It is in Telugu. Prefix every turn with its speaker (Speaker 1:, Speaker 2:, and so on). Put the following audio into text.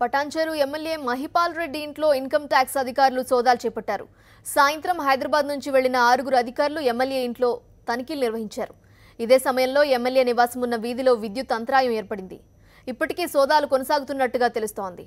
Speaker 1: పటాంచేరు ఎమ్మెల్యే మహిపాల్ రెడ్డి ఇంట్లో ఇన్కమ్ ట్యాక్స్ అధికారులు సోదాలు చేపట్టారు సాయంత్రం హైదరాబాద్ నుంచి వెళ్లిన ఆరుగురు అధికారులు ఎమ్మెల్యే ఇంట్లో తనిఖీలు నిర్వహించారు ఇదే సమయంలో ఎమ్మెల్యే నివాసం ఉన్న వీధిలో విద్యుత్ అంతరాయం ఏర్పడింది ఇప్పటికీ సోదాలు కొనసాగుతున్నట్టుగా తెలుస్తోంది